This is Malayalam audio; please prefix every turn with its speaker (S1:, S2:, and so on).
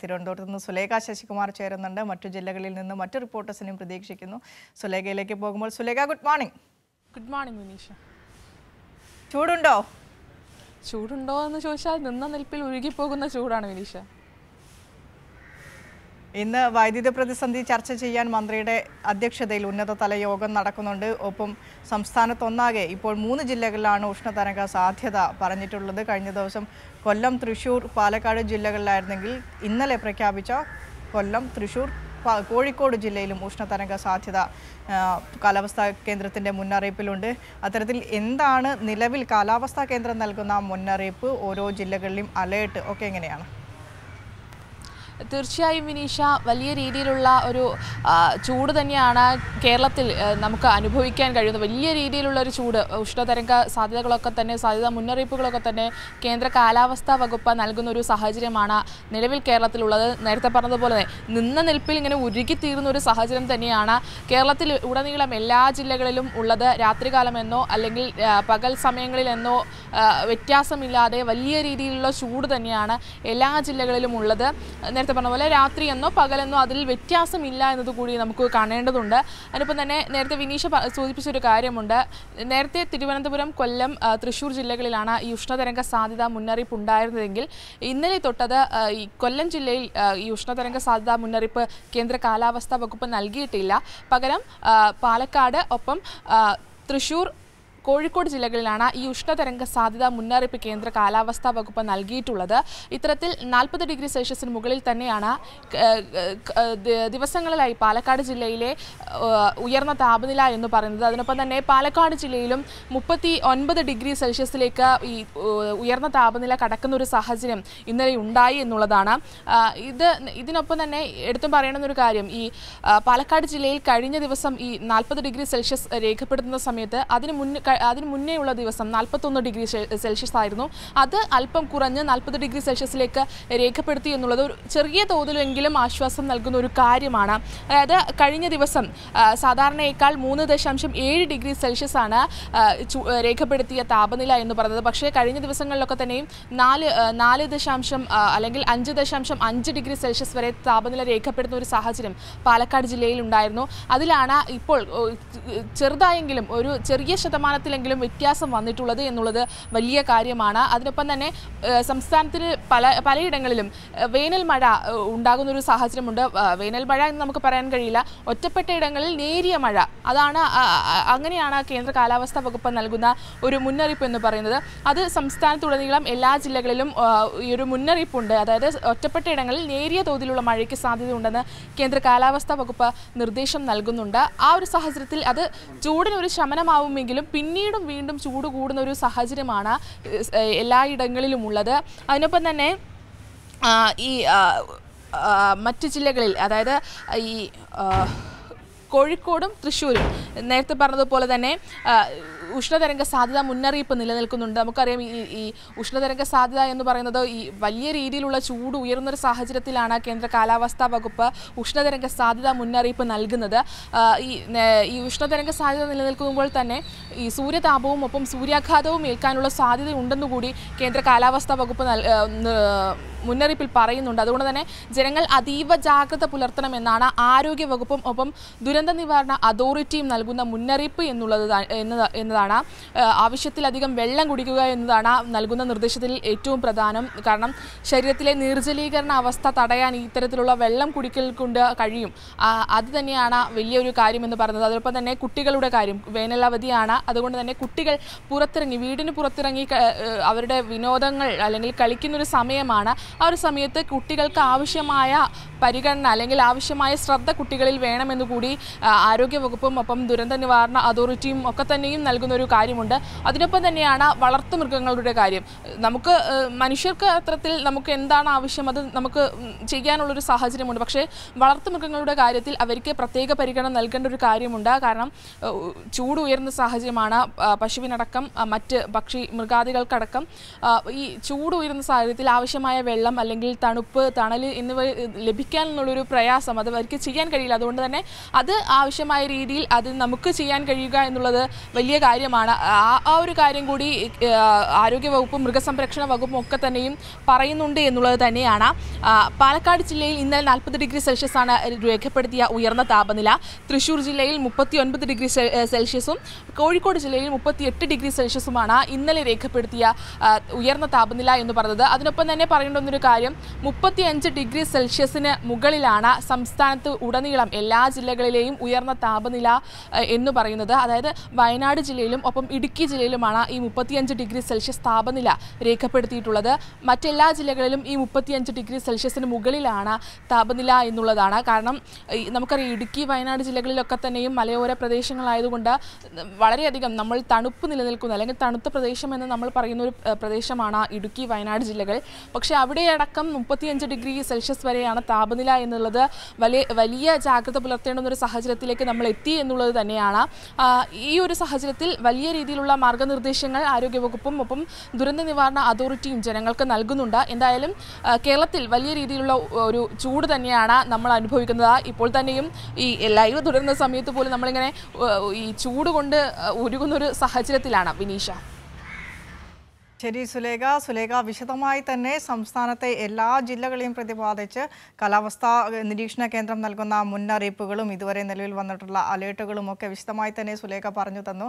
S1: തിരുവനന്തപുരത്ത് നിന്ന് സുലേഖ ശശികുമാർ ചേരുന്നുണ്ട് മറ്റു ജില്ലകളിൽ നിന്ന് മറ്റു റിപ്പോർട്ടേഴ്സിനെയും പ്രതീക്ഷിക്കുന്നു സുലേഖയിലേക്ക് പോകുമ്പോൾ Sulekha good morning
S2: good morning Minisha
S1: ചൂടുണ്ടോ ചൂടുണ്ടോ എന്ന് ചോദിച്ചാൽ നിന്ന നിൽപ്പിൽ ഒഴുകിപ്പോകുന്ന ചൂടാണ് മിനീഷ ഇന്ന് വൈദ്യുത പ്രതിസന്ധി ചർച്ച ചെയ്യാൻ മന്ത്രിയുടെ അധ്യക്ഷതയിൽ ഉന്നതതല യോഗം നടക്കുന്നുണ്ട് ഒപ്പം സംസ്ഥാനത്തൊന്നാകെ ഇപ്പോൾ മൂന്ന് ജില്ലകളിലാണ് ഉഷ്ണതരംഗ സാധ്യത പറഞ്ഞിട്ടുള്ളത് കഴിഞ്ഞ ദിവസം കൊല്ലം തൃശൂർ പാലക്കാട് ജില്ലകളിലായിരുന്നെങ്കിൽ ഇന്നലെ പ്രഖ്യാപിച്ച കൊല്ലം തൃശൂർ കോഴിക്കോട് ജില്ലയിലും ഉഷ്ണതരംഗ സാധ്യത കാലാവസ്ഥാ കേന്ദ്രത്തിൻ്റെ മുന്നറിയിപ്പിലുണ്ട് അത്തരത്തിൽ എന്താണ് നിലവിൽ കാലാവസ്ഥാ കേന്ദ്രം നൽകുന്ന മുന്നറിയിപ്പ് ഓരോ ജില്ലകളിലും അലേർട്ട് ഒക്കെ എങ്ങനെയാണ് തീർച്ചയായും വിനീഷ വലിയ രീതിയിലുള്ള ഒരു ചൂട് തന്നെയാണ് കേരളത്തിൽ
S2: നമുക്ക് അനുഭവിക്കാൻ കഴിയുന്നത് വലിയ രീതിയിലുള്ള ഒരു ചൂട് ഉഷ്ണതരംഗ സാധ്യതകളൊക്കെ തന്നെ സാധ്യത മുന്നറിയിപ്പുകളൊക്കെ തന്നെ കേന്ദ്ര കാലാവസ്ഥാ വകുപ്പ് നൽകുന്ന ഒരു സാഹചര്യമാണ് നിലവിൽ കേരളത്തിലുള്ളത് നേരത്തെ പറഞ്ഞതുപോലെ നിന്ന നിൽപ്പിൽ ഇങ്ങനെ ഉരുകിത്തീരുന്ന ഒരു സാഹചര്യം തന്നെയാണ് കേരളത്തിൽ ഉടനീളം എല്ലാ ജില്ലകളിലും ഉള്ളത് രാത്രികാലമെന്നോ അല്ലെങ്കിൽ പകൽ സമയങ്ങളിലെന്നോ വ്യത്യാസമില്ലാതെ വലിയ രീതിയിലുള്ള ചൂട് തന്നെയാണ് എല്ലാ ജില്ലകളിലും ഉള്ളത് നേരത്തെ പറഞ്ഞ പോലെ രാത്രിയെന്നോ പകലെന്നോ അതിൽ വ്യത്യാസമില്ല എന്നത് കൂടി നമുക്ക് കാണേണ്ടതുണ്ട് അതിനിപ്പം തന്നെ നേരത്തെ വിനീഷ സൂചിപ്പിച്ചൊരു കാര്യമുണ്ട് നേരത്തെ തിരുവനന്തപുരം കൊല്ലം തൃശ്ശൂർ ജില്ലകളിലാണ് ഈ ഉഷ്ണതരംഗ സാധ്യത മുന്നറിയിപ്പ് ഉണ്ടായിരുന്നതെങ്കിൽ ഇന്നലെ തൊട്ടത് ഈ കൊല്ലം ജില്ലയിൽ ഈ ഉഷ്ണതരംഗ സാധ്യത മുന്നറിയിപ്പ് കേന്ദ്ര കാലാവസ്ഥാ വകുപ്പ് നൽകിയിട്ടില്ല പകരം പാലക്കാട് ഒപ്പം തൃശ്ശൂർ കോഴിക്കോട് ജില്ലകളിലാണ് ഈ ഉഷ്ണതരംഗ സാധ്യത മുന്നറിയിപ്പ് കേന്ദ്ര കാലാവസ്ഥാ വകുപ്പ് നൽകിയിട്ടുള്ളത് ഇത്തരത്തിൽ നാൽപ്പത് ഡിഗ്രി സെൽഷ്യസിന് മുകളിൽ തന്നെയാണ് ദിവസങ്ങളിലായി പാലക്കാട് ജില്ലയിലെ ഉയർന്ന താപനില എന്ന് പറയുന്നത് അതിനൊപ്പം തന്നെ പാലക്കാട് ജില്ലയിലും മുപ്പത്തി ഒൻപത് ഡിഗ്രി സെൽഷ്യസിലേക്ക് ഈ ഉയർന്ന താപനില കടക്കുന്ന ഒരു സാഹചര്യം ഇന്നലെ ഉണ്ടായി എന്നുള്ളതാണ് ഇത് ഇതിനൊപ്പം തന്നെ എടുത്തും പറയണമെന്നൊരു കാര്യം ഈ പാലക്കാട് ജില്ലയിൽ കഴിഞ്ഞ ദിവസം ഈ നാൽപ്പത് ഡിഗ്രി സെൽഷ്യസ് രേഖപ്പെടുത്തുന്ന സമയത്ത് അതിന് മുന്നേ അതിന് മുന്നേ ഉള്ള ദിവസം നാൽപ്പത്തൊന്ന് ഡിഗ്രി സെൽഷ്യസ് ആയിരുന്നു അത് അല്പം കുറഞ്ഞ് നാൽപ്പത് ഡിഗ്രി സെൽഷ്യസിലേക്ക് രേഖപ്പെടുത്തി എന്നുള്ളത് ഒരു ചെറിയ തോതിലെങ്കിലും ആശ്വാസം നൽകുന്ന ഒരു കാര്യമാണ് അതായത് കഴിഞ്ഞ ദിവസം സാധാരണയേക്കാൾ മൂന്ന് ദശാംശം ഏഴ് ഡിഗ്രി സെൽഷ്യസ് ആണ് രേഖപ്പെടുത്തിയ താപനില എന്ന് പറഞ്ഞത് പക്ഷേ കഴിഞ്ഞ ദിവസങ്ങളിലൊക്കെ തന്നെയും നാല് നാല് ദശാംശം അല്ലെങ്കിൽ അഞ്ച് ദശാംശം അഞ്ച് ഡിഗ്രി സെൽഷ്യസ് വരെ താപനില രേഖപ്പെടുന്ന ഒരു സാഹചര്യം പാലക്കാട് ജില്ലയിൽ ഉണ്ടായിരുന്നു അതിലാണ് ഇപ്പോൾ ചെറുതായെങ്കിലും ഒരു ചെറിയ ശതമാനത്തിൽ കാര്യത്തിലെങ്കിലും വ്യത്യാസം വന്നിട്ടുള്ളത് എന്നുള്ളത് വലിയ കാര്യമാണ് അതിനൊപ്പം തന്നെ സംസ്ഥാനത്തിന് പല പലയിടങ്ങളിലും വേനൽ മഴ ഉണ്ടാകുന്ന ഒരു സാഹചര്യമുണ്ട് വേനൽ മഴ എന്ന് നമുക്ക് പറയാൻ കഴിയില്ല ഒറ്റപ്പെട്ട ഇടങ്ങളിൽ നേരിയ മഴ അതാണ് അങ്ങനെയാണ് കേന്ദ്ര കാലാവസ്ഥാ വകുപ്പ് നൽകുന്ന ഒരു മുന്നറിയിപ്പ് എന്ന് പറയുന്നത് അത് സംസ്ഥാനത്തുടനീളം എല്ലാ ജില്ലകളിലും ഈ ഒരു മുന്നറിയിപ്പുണ്ട് അതായത് ഒറ്റപ്പെട്ട ഇടങ്ങളിൽ നേരിയ തോതിലുള്ള മഴയ്ക്ക് സാധ്യതയുണ്ടെന്ന് കേന്ദ്ര കാലാവസ്ഥാ വകുപ്പ് നിർദ്ദേശം നൽകുന്നുണ്ട് ആ ഒരു സാഹചര്യത്തിൽ അത് ചൂടിനൊരു ശമനമാവുമെങ്കിലും പിന്നെ പിന്നീടും വീണ്ടും ചൂട് കൂടുന്ന ഒരു സാഹചര്യമാണ് എല്ലായിടങ്ങളിലും ഉള്ളത് അതിനൊപ്പം തന്നെ ഈ മറ്റ് ജില്ലകളിൽ അതായത് ഈ കോഴിക്കോടും തൃശ്ശൂരും നേരത്തെ പറഞ്ഞതുപോലെ തന്നെ ഉഷ്ണതരംഗ സാധ്യത മുന്നറിയിപ്പ് നിലനിൽക്കുന്നുണ്ട് നമുക്കറിയാം ഈ ഈ ഉഷ്ണതരംഗ സാധ്യത എന്ന് പറയുന്നത് ഈ വലിയ രീതിയിലുള്ള ചൂട് ഉയർന്നൊരു സാഹചര്യത്തിലാണ് കേന്ദ്ര കാലാവസ്ഥാ വകുപ്പ് ഉഷ്ണതരംഗ സാധ്യത മുന്നറിയിപ്പ് നൽകുന്നത് ഈ ഈ ഉഷ്ണതരംഗ സാധ്യത നിലനിൽക്കുമ്പോൾ തന്നെ ഈ സൂര്യതാപവും ഒപ്പം സൂര്യാഘാതവും ഏൽക്കാനുള്ള സാധ്യതയുണ്ടെന്നുകൂടി കേന്ദ്ര കാലാവസ്ഥാ വകുപ്പ് മുന്നറിയിപ്പിൽ പറയുന്നുണ്ട് അതുകൊണ്ട് തന്നെ ജനങ്ങൾ അതീവ ജാഗ്രത പുലർത്തണമെന്നാണ് ആരോഗ്യവകുപ്പും ഒപ്പം ദുരന്ത നിവാരണ അതോറിറ്റിയും നൽകുന്ന മുന്നറിയിപ്പ് എന്നുള്ളത് എന്നതാണ് ആവശ്യത്തിലധികം വെള്ളം കുടിക്കുക എന്നതാണ് നൽകുന്ന നിർദ്ദേശത്തിൽ ഏറ്റവും പ്രധാനം കാരണം ശരീരത്തിലെ നിർജ്ജലീകരണ അവസ്ഥ തടയാൻ ഇത്തരത്തിലുള്ള വെള്ളം കുടിക്കൽ കൊണ്ട് കഴിയും അത് തന്നെയാണ് വലിയൊരു കാര്യമെന്ന് പറയുന്നത് അതോടൊപ്പം തന്നെ കുട്ടികളുടെ കാര്യം വേനലവധിയാണ് അതുകൊണ്ട് തന്നെ കുട്ടികൾ പുറത്തിറങ്ങി വീടിന് പുറത്തിറങ്ങി അവരുടെ വിനോദങ്ങൾ അല്ലെങ്കിൽ കളിക്കുന്നൊരു സമയമാണ് ആ ഒരു സമയത്ത് കുട്ടികൾക്ക് ആവശ്യമായ പരിഗണന അല്ലെങ്കിൽ ആവശ്യമായ ശ്രദ്ധ കുട്ടികളിൽ വേണമെന്ന് കൂടി ആരോഗ്യവകുപ്പും ഒപ്പം ദുരന്ത നിവാരണ അതോറിറ്റിയും ഒക്കെ തന്നെയും നൽകുന്ന ഒരു കാര്യമുണ്ട് അതിനൊപ്പം തന്നെയാണ് വളർത്തുമൃഗങ്ങളുടെ കാര്യം നമുക്ക് മനുഷ്യർക്ക് അത്രത്തിൽ നമുക്ക് എന്താണ് ആവശ്യം അത് നമുക്ക് ചെയ്യാനുള്ളൊരു സാഹചര്യമുണ്ട് പക്ഷേ വളർത്തുമൃഗങ്ങളുടെ കാര്യത്തിൽ അവർക്ക് പ്രത്യേക പരിഗണന നൽകേണ്ട ഒരു കാര്യമുണ്ട് കാരണം ചൂട് ഉയർന്ന സാഹചര്യമാണ് പശുവിനടക്കം മറ്റ് പക്ഷി മൃഗാദികൾക്കടക്കം ഈ ചൂട് ഉയർന്ന സാഹചര്യത്തിൽ ആവശ്യമായ വെള്ളം വെള്ളം അല്ലെങ്കിൽ തണുപ്പ് തണൽ എന്നിവ ലഭിക്കാൻ എന്നുള്ളൊരു പ്രയാസം അത് അവർക്ക് ചെയ്യാൻ കഴിയില്ല അതുകൊണ്ട് തന്നെ അത് ആവശ്യമായ രീതിയിൽ അത് നമുക്ക് ചെയ്യാൻ കഴിയുക എന്നുള്ളത് വലിയ കാര്യമാണ് ആ ഒരു കാര്യം കൂടി ആരോഗ്യവകുപ്പും മൃഗസംരക്ഷണ വകുപ്പും ഒക്കെ തന്നെയും പറയുന്നുണ്ട് എന്നുള്ളത് തന്നെയാണ് പാലക്കാട് ജില്ലയിൽ ഇന്നലെ നാൽപ്പത് ഡിഗ്രി സെൽഷ്യസ് ആണ് രേഖപ്പെടുത്തിയ ഉയർന്ന താപനില തൃശ്ശൂർ ജില്ലയിൽ മുപ്പത്തി ഒൻപത് ഡിഗ്രി സെൽഷ്യസും കോഴിക്കോട് ജില്ലയിൽ മുപ്പത്തിയെട്ട് ഡിഗ്രി സെൽഷ്യസുമാണ് ഇന്നലെ രേഖപ്പെടുത്തിയ ഉയർന്ന താപനില എന്ന് പറഞ്ഞത് അതിനൊപ്പം തന്നെ പറയേണ്ട പറയുന്നൊരു കാര്യം മുപ്പത്തിയഞ്ച് ഡിഗ്രി സെൽഷ്യസിന് മുകളിലാണ് സംസ്ഥാനത്ത് ഉടനീളം എല്ലാ ജില്ലകളിലെയും ഉയർന്ന താപനില എന്ന് പറയുന്നത് അതായത് വയനാട് ജില്ലയിലും ഒപ്പം ഇടുക്കി ജില്ലയിലുമാണ് ഈ മുപ്പത്തിയഞ്ച് ഡിഗ്രി സെൽഷ്യസ് താപനില രേഖപ്പെടുത്തിയിട്ടുള്ളത് മറ്റെല്ലാ ജില്ലകളിലും ഈ മുപ്പത്തിയഞ്ച് ഡിഗ്രി സെൽഷ്യസിന് മുകളിലാണ് താപനില എന്നുള്ളതാണ് കാരണം നമുക്കറിയാം ഇടുക്കി വയനാട് ജില്ലകളിലൊക്കെ തന്നെയും മലയോര പ്രദേശങ്ങളായതുകൊണ്ട് വളരെയധികം നമ്മൾ തണുപ്പ് നിലനിൽക്കുന്ന അല്ലെങ്കിൽ തണുത്ത പ്രദേശം എന്ന് നമ്മൾ പറയുന്ന ഒരു പ്രദേശമാണ് ഇടുക്കി വയനാട് ജില്ലകൾ പക്ഷേ അവിടെ ഇവിടെയടക്കം മുപ്പത്തിയഞ്ച് ഡിഗ്രി സെൽഷ്യസ് വരെയാണ് താപനില എന്നുള്ളത് വലിയ വലിയ ജാഗ്രത പുലർത്തേണ്ടുന്ന ഒരു സാഹചര്യത്തിലേക്ക് നമ്മൾ എത്തി എന്നുള്ളത് തന്നെയാണ് ഈ ഒരു സാഹചര്യത്തിൽ വലിയ രീതിയിലുള്ള മാർഗനിർദ്ദേശങ്ങൾ ആരോഗ്യവകുപ്പും ഒപ്പം ദുരന്ത നിവാരണ അതോറിറ്റിയും ജനങ്ങൾക്ക് നൽകുന്നുണ്ട് എന്തായാലും കേരളത്തിൽ വലിയ രീതിയിലുള്ള ഒരു ചൂട് തന്നെയാണ് നമ്മൾ അനുഭവിക്കുന്നത് ഇപ്പോൾ തന്നെയും ഈ ലൈവ് തുടരുന്ന സമയത്ത് പോലും നമ്മളിങ്ങനെ
S1: ഈ ചൂട് കൊണ്ട് ഒരുങ്ങുന്നൊരു സാഹചര്യത്തിലാണ് വിനീഷ ശരി സുലേഖ സുലേഖ വിശദമായി തന്നെ സംസ്ഥാനത്തെ എല്ലാ ജില്ലകളെയും പ്രതിപാദിച്ച് കാലാവസ്ഥാ നിരീക്ഷണ കേന്ദ്രം നൽകുന്ന മുന്നറിയിപ്പുകളും ഇതുവരെ നിലവിൽ വന്നിട്ടുള്ള അലേർട്ടുകളും ഒക്കെ വിശദമായി തന്നെ സുലേഖ പറഞ്ഞു തന്നു